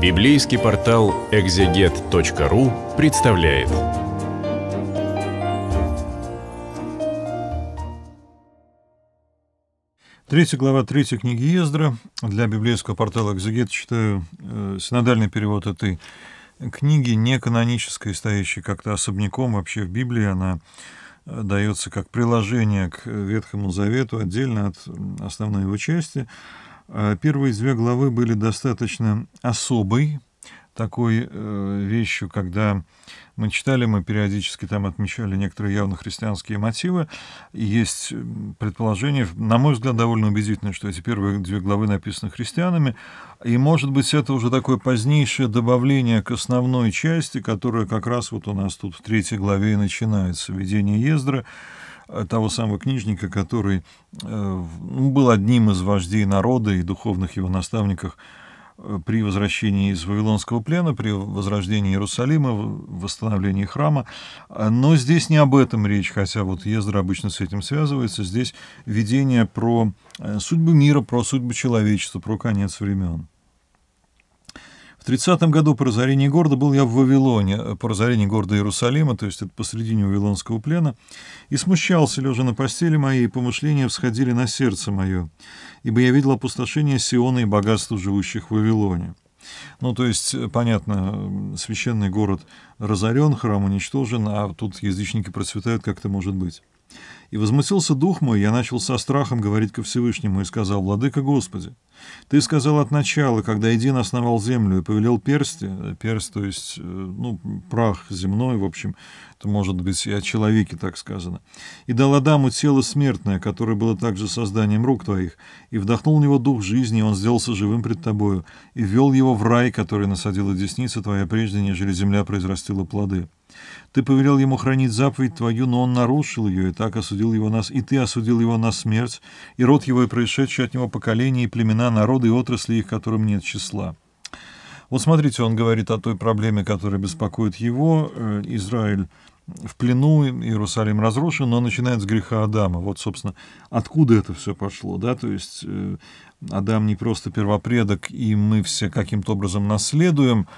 Библейский портал экзегет.ру представляет. Третья глава третьей книги Ездра. Для библейского портала «Экзегет» читаю э, синодальный перевод этой книги, не канонической, стоящей как-то особняком вообще в Библии. Она э, дается как приложение к Ветхому Завету, отдельно от основной его части. Э, первые две главы были достаточно особой такой э, вещью, когда мы читали, мы периодически там отмечали некоторые явно христианские мотивы. И есть э, предположение, на мой взгляд, довольно убедительное, что эти первые две главы написаны христианами. И, может быть, это уже такое позднейшее добавление к основной части, которая как раз вот у нас тут в третьей главе и начинается, «Видение Ездра», того самого книжника, который э, ну, был одним из вождей народа и духовных его наставников э, при возвращении из Вавилонского плена, при возрождении Иерусалима, восстановлении храма. А, но здесь не об этом речь, хотя вот Ездра обычно с этим связывается. Здесь видение про э, судьбу мира, про судьбу человечества, про конец времен. В 30 году по разорению города был я в Вавилоне, э, по разорению города Иерусалима, то есть это посредине Вавилонского плена, и смущался, лежа на постели моей, и помышления всходили на сердце мое, ибо я видел опустошение Сиона и богатство живущих в Вавилоне. Ну, то есть, э, понятно, священный город разорен, храм уничтожен, а тут язычники процветают, как это может быть. И возмутился дух мой, я начал со страхом говорить ко Всевышнему и сказал, «Владыка Господи, ты сказал от начала, когда Един основал землю и повелел персти, э, перст, то есть, э, ну, прах земной, в общем, это может быть и о человеке так сказано, и дал Адаму тело смертное, которое было также созданием рук твоих, и вдохнул в него дух жизни, и он сделался живым пред тобою, и ввел его в рай, который насадила десница твоя прежде, нежели земля произрастила плоды». Ты повелел ему хранить заповедь твою, но он нарушил ее, и так осудил его нас, и ты осудил его на смерть, и род его, и происшедшие от него поколения, и племена, народы и отрасли их, которым нет числа». Вот смотрите, он говорит о той проблеме, которая беспокоит его. Э, Израиль в плену, Иерусалим разрушен, но начинает с греха Адама. Вот, собственно, откуда это все пошло, да, то есть э, Адам не просто первопредок, и мы все каким-то образом наследуем,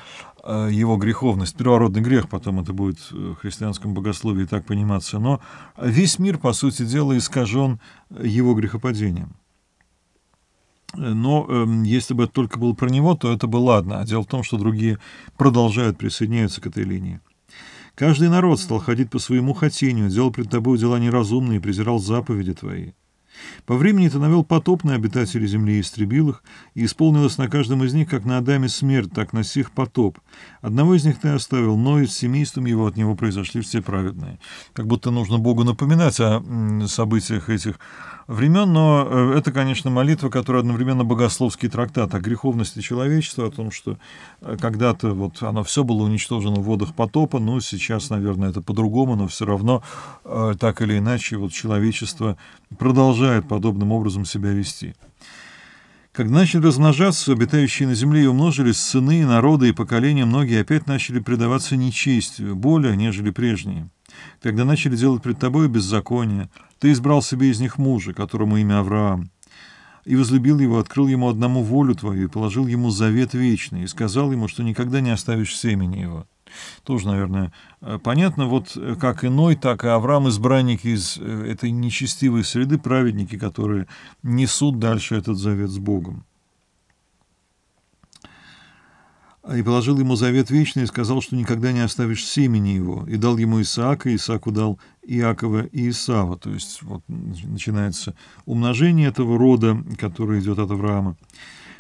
Э, его греховность, первородный грех, потом это будет э, в христианском богословии так пониматься, но весь мир, по сути дела, искажен э, его грехопадением. Но э, если бы это только было про него, то это бы ладно. А дело в том, что другие продолжают присоединяться к этой линии. Каждый народ стал ходить по своему хотению, делал пред тобой дела неразумные, презирал заповеди твои. По времени это навел потоп на обитателей земли и истребил их, и исполнилось на каждом из них, как на Адаме смерть, так на сих потоп. Одного из них ты оставил, но и с семейством его от него произошли все праведные. Как будто нужно Богу напоминать о событиях этих времен, но э, это, конечно, молитва, которая одновременно богословский трактат о греховности человечества, о том, что э, когда-то вот оно все было уничтожено в водах потопа, но ну, сейчас, наверное, это по-другому, но все равно э, так или иначе вот человечество продолжает продолжают подобным образом себя вести. Когда начали размножаться, обитающие на земле и умножились, сыны, народы и поколения многие опять начали предаваться нечестию, более, нежели прежние. Когда начали делать пред тобой беззаконие, ты избрал себе из них мужа, которому имя Авраам, и возлюбил его, открыл ему одному волю твою, и положил ему завет вечный, и сказал ему, что никогда не оставишь семени его. Тоже, наверное, э, понятно. Вот э, как иной, так и Авраам, избранники из э, этой нечестивой среды, праведники, которые несут дальше этот завет с Богом. И положил ему завет вечный и сказал, что никогда не оставишь семени его. И дал ему Исаака, Исааку дал Иакова и Исава. То есть вот начинается умножение этого рода, который идет от Авраама.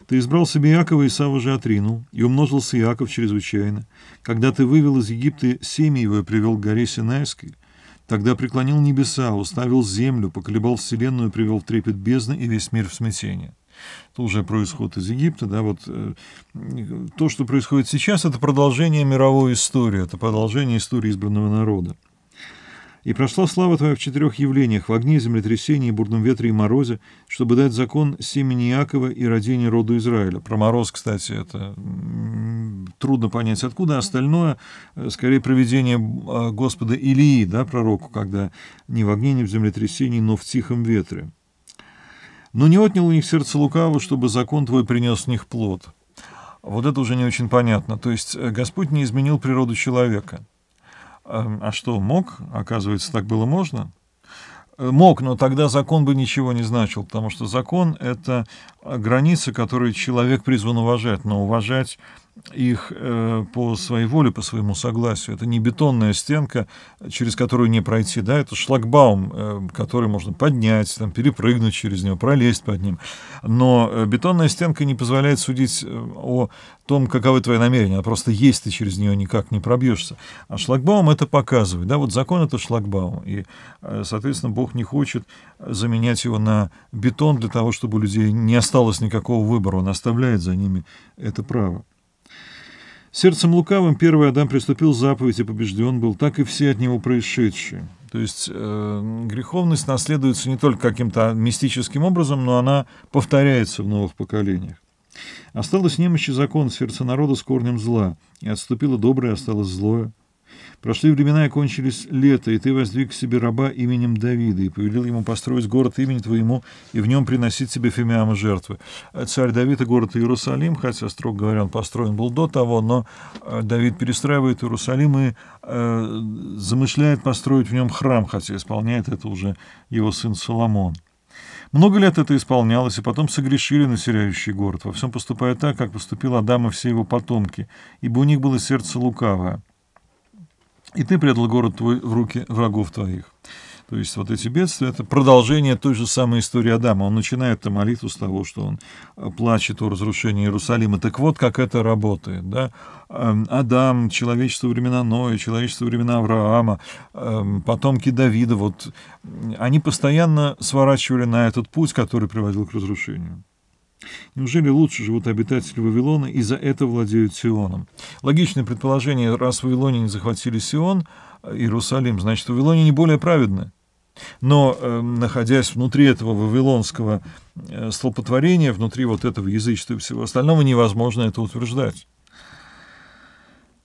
Ты избрал себе Иакова, и Сава же отринул, и умножился Иаков чрезвычайно. Когда ты вывел из Египта семя его и привел к горе Синайской, тогда преклонил небеса, уставил землю, поколебал вселенную, привел в трепет бездны и весь мир в смятение. Это уже происходит из Египта, да, вот э, то, что происходит сейчас, это продолжение мировой истории, это продолжение истории избранного народа. И прошла слава твоя в четырех явлениях, в огне, землетрясении, бурном ветре и морозе, чтобы дать закон семени Иакова и родине роду Израиля. Про мороз, кстати, это трудно понять откуда, остальное, э, скорее, проведение а, Господа Илии, да, пророку, когда не в огне, не в землетрясении, но в тихом ветре. Но не отнял у них сердце лукаво, чтобы закон твой принес в них плод. Вот это уже не очень понятно. То есть э, Господь не изменил природу человека – Эм, а что, мог? Оказывается, так было можно? Э, мог, но тогда закон бы ничего не значил, потому что закон — это э, граница, которую человек призван уважать, но уважать их э, по своей воле, по своему согласию. Это не бетонная стенка, через которую не пройти, да, это шлагбаум, э, который можно поднять, там, перепрыгнуть через него, пролезть под ним. Но э, бетонная стенка не позволяет судить э, о том, каковы твои намерения, а просто есть ты через нее никак не пробьешься. А шлагбаум это показывает, да, вот закон это шлагбаум, и, э, соответственно, Бог не хочет заменять его на бетон для того, чтобы у людей не осталось никакого выбора, он оставляет за ними это право. Сердцем лукавым первый Адам приступил заповедь и побежден был, так и все от него происшедшие. То есть э, греховность наследуется не только каким-то мистическим образом, но она повторяется в новых поколениях. Осталось немощи закон сердца народа с корнем зла, и отступило доброе, осталось злое. Прошли времена и кончились лето, и ты воздвиг себе раба именем Давида, и повелел ему построить город имени твоему, и в нем приносить себе фимиама жертвы. Царь Давид и город Иерусалим, хотя, строго говоря, он построен был до того, но э, Давид перестраивает Иерусалим и э, замышляет построить в нем храм, хотя исполняет это уже его сын Соломон. Много лет это исполнялось, и потом согрешили населяющий город, во всем поступая так, как поступил Адам и все его потомки, ибо у них было сердце лукавое и ты предал город твой в руки врагов твоих. То есть вот эти бедствия — это продолжение той же самой истории Адама. Он начинает эту молитву с того, что он э, плачет о разрушении Иерусалима. Так вот, как это работает. Да? Эм, Адам, человечество времена Ноя, человечество времена Авраама, эм, потомки Давида, вот, они постоянно сворачивали на этот путь, который приводил к разрушению. Неужели лучше живут обитатели Вавилона и за это владеют Сионом? Логичное предположение, раз в Вавилоне не захватили Сион, э, Иерусалим, значит, Вавилоне не более праведны. Но, э, находясь внутри этого вавилонского э, столпотворения, внутри вот этого язычества и всего остального, невозможно это утверждать.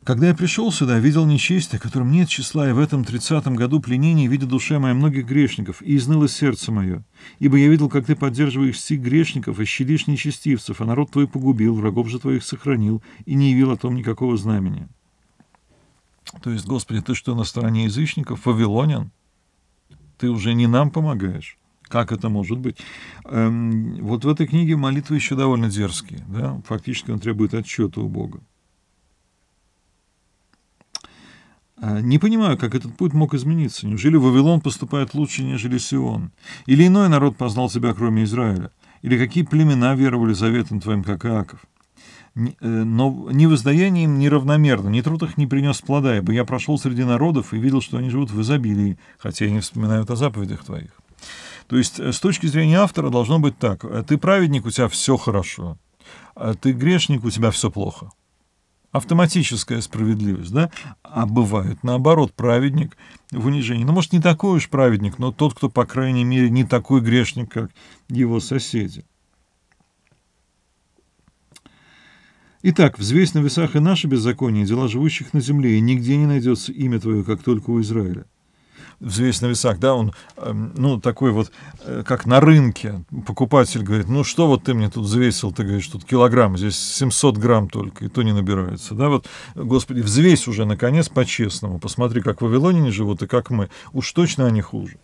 Когда я пришел сюда, видел нечестие, которым нет числа, и в этом тридцатом году пленений видя душе моя многих грешников, и изныло сердце мое. Ибо я видел, как ты поддерживаешь всех грешников и щадишь нечестивцев, а народ твой погубил, врагов же твоих сохранил, и не явил о том никакого знамения. То есть, Господи, ты что, на стороне язычников, вавилонян, Ты уже не нам помогаешь. Как это может быть? Эм, вот в этой книге молитвы еще довольно дерзкие. Да? Фактически он требует отчета у Бога. А, не понимаю, как этот путь мог измениться. Неужели Вавилон поступает лучше, нежели Сион? Или иной народ познал тебя, кроме Израиля? Или какие племена веровали заветом твоим, как Иаков? Э, но ни воздаянием им неравномерно, ни труд их не принес плода, ибо я прошел среди народов и видел, что они живут в изобилии, хотя и не вспоминают о заповедях твоих. То есть, э, с точки зрения автора, должно быть так. Э, ты праведник, у тебя все хорошо. А ты грешник, у тебя все плохо автоматическая справедливость, да? А бывает, наоборот, праведник в унижении. Ну, может, не такой уж праведник, но тот, кто, по крайней мере, не такой грешник, как его соседи. Итак, взвесь на весах и наши беззакония, дела живущих на земле, и нигде не найдется имя Твое, как только у Израиля взвесь на весах, да, он, эм, ну, такой вот, э, как на рынке, покупатель говорит, ну, что вот ты мне тут взвесил, ты говоришь, тут килограмм, здесь 700 грамм только, и то не набирается, да, вот, господи, взвесь уже, наконец, по-честному, посмотри, как в вавилоняне живут и как мы, уж точно они хуже.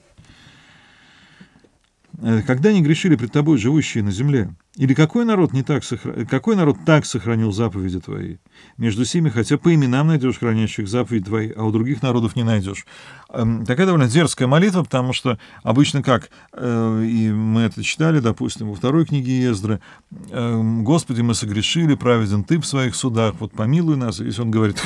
Э, когда они грешили пред тобой живущие на земле? Или какой народ, не так сохра... какой народ так сохранил заповеди твои? Между сими, хотя по именам найдешь хранящих заповеди твои, а у других народов не найдешь. Эм, такая довольно дерзкая молитва, потому что обычно как, э, и мы это читали, допустим, во второй книге Ездры, «Эм, «Господи, мы согрешили, праведен Ты в своих судах, вот помилуй нас». Если он говорит,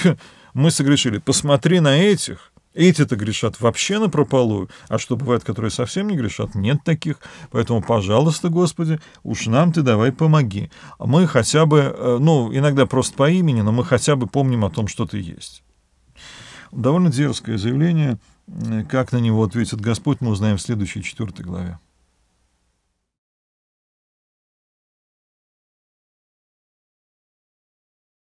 мы согрешили, посмотри на этих – эти-то грешат вообще на прополую, а что бывает, которые совсем не грешат, нет таких. Поэтому, пожалуйста, Господи, уж нам ты давай помоги. Мы хотя бы, э, ну, иногда просто по имени, но мы хотя бы помним о том, что ты есть. Довольно дерзкое заявление. Э, как на него ответит Господь, мы узнаем в следующей четвертой главе.